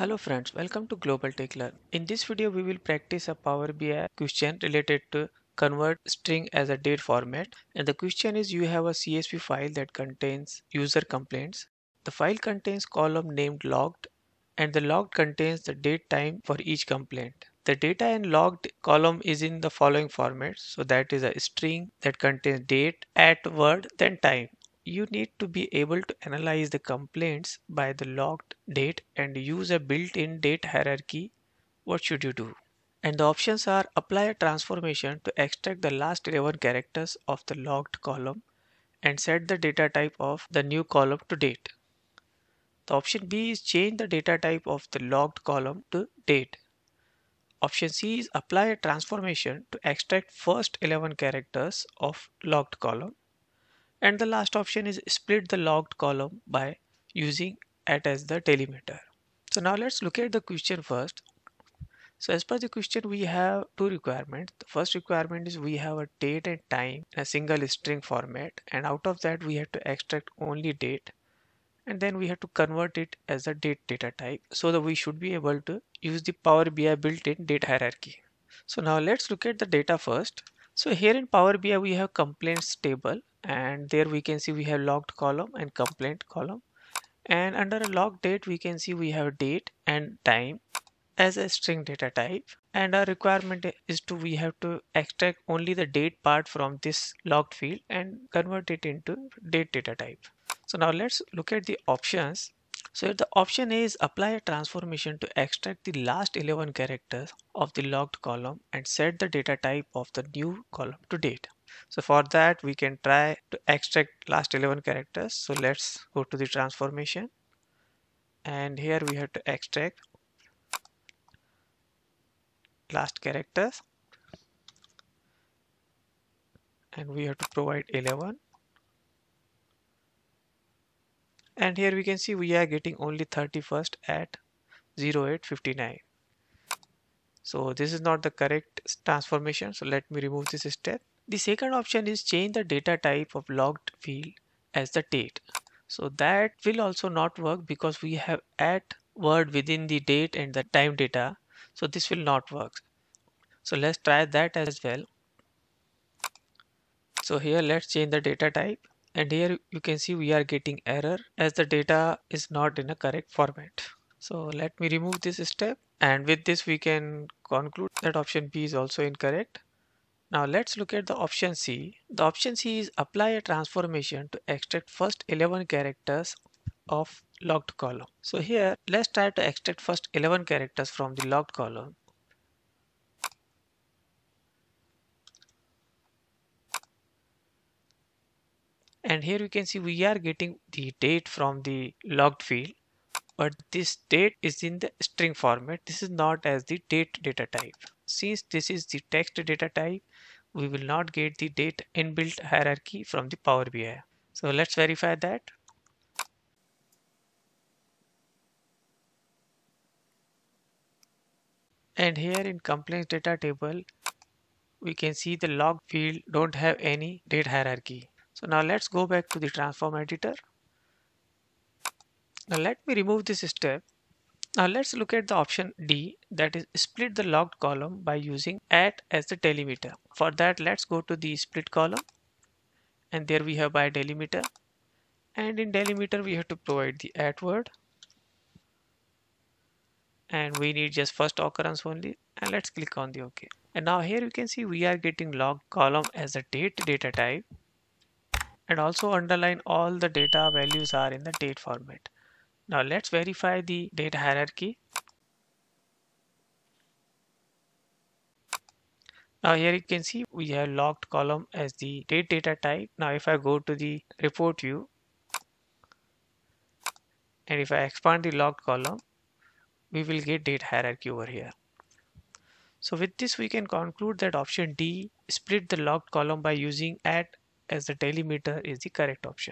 Hello friends, welcome to Global Tech Learn. In this video, we will practice a Power BI question related to convert string as a date format. And the question is you have a CSV file that contains user complaints. The file contains column named logged and the logged contains the date time for each complaint. The data and logged column is in the following format. So that is a string that contains date, at word, then time you need to be able to analyze the complaints by the logged date and use a built-in date hierarchy, what should you do? And the options are apply a transformation to extract the last 11 characters of the logged column and set the data type of the new column to date. The option B is change the data type of the logged column to date. Option C is apply a transformation to extract first 11 characters of logged column and the last option is split the logged column by using at as the delimiter. So now let's look at the question first. So as per the question, we have two requirements. The first requirement is we have a date and time in a single string format. And out of that, we have to extract only date. And then we have to convert it as a date data type so that we should be able to use the Power BI built-in date hierarchy. So now let's look at the data first. So here in Power BI we have complaints table and there we can see we have logged column and complaint column and under a log date we can see we have date and time as a string data type and our requirement is to we have to extract only the date part from this logged field and convert it into date data type. So now let's look at the options so the option is apply a transformation to extract the last 11 characters of the logged column and set the data type of the new column to date. So for that we can try to extract last 11 characters. So let's go to the transformation and here we have to extract last characters and we have to provide 11 and here we can see we are getting only 31st at 0859 so this is not the correct transformation so let me remove this step the second option is change the data type of logged field as the date so that will also not work because we have at word within the date and the time data so this will not work so let's try that as well so here let's change the data type and here you can see we are getting error as the data is not in a correct format so let me remove this step and with this we can conclude that option B is also incorrect now let's look at the option C the option C is apply a transformation to extract first 11 characters of logged column so here let's try to extract first 11 characters from the logged column and here you can see we are getting the date from the logged field but this date is in the string format this is not as the date data type since this is the text data type we will not get the date inbuilt hierarchy from the power bi so let's verify that and here in complaints data table we can see the log field don't have any date hierarchy so now let's go back to the transform editor. Now let me remove this step. Now let's look at the option D that is split the log column by using at as the delimiter. For that let's go to the split column and there we have by delimiter and in delimiter we have to provide the at word and we need just first occurrence only and let's click on the OK. And now here you can see we are getting log column as a date data type and also underline all the data values are in the date format. Now let's verify the data hierarchy. Now here you can see we have logged column as the date data type. Now if I go to the report view and if I expand the logged column, we will get date hierarchy over here. So with this we can conclude that option D split the logged column by using at as the telemeter is the correct option.